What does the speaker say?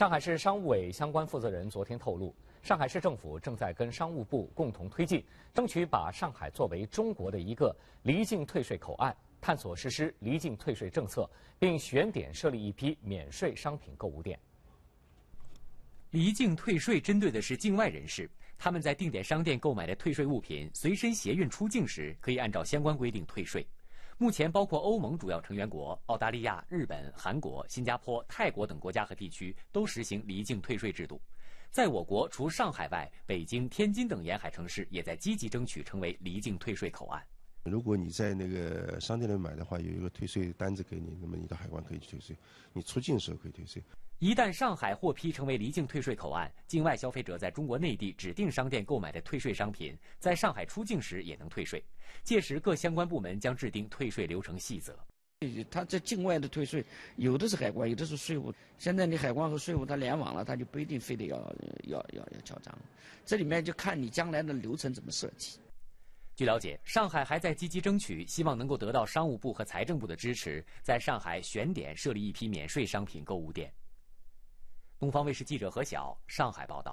上海市商务委相关负责人昨天透露，上海市政府正在跟商务部共同推进，争取把上海作为中国的一个离境退税口岸，探索实施离境退税政策，并选点设立一批免税商品购物店。离境退税针对的是境外人士，他们在定点商店购买的退税物品随身携运出境时，可以按照相关规定退税。目前，包括欧盟主要成员国、澳大利亚、日本、韩国、新加坡、泰国等国家和地区都实行离境退税制度。在我国，除上海外，北京、天津等沿海城市也在积极争取成为离境退税口岸。如果你在那个商店里买的话，有一个退税单子给你，那么你到海关可以去退税。你出境的时候可以退税。一旦上海获批成为离境退税口岸，境外消费者在中国内地指定商店购买的退税商品，在上海出境时也能退税。届时各相关部门将制定退税流程细则。他在境外的退税，有的是海关，有的是税务。现在你海关和税务它联网了，它就不一定非得要要要要交章。这里面就看你将来的流程怎么设计。据了解，上海还在积极争取，希望能够得到商务部和财政部的支持，在上海选点设立一批免税商品购物店。东方卫视记者何晓，上海报道。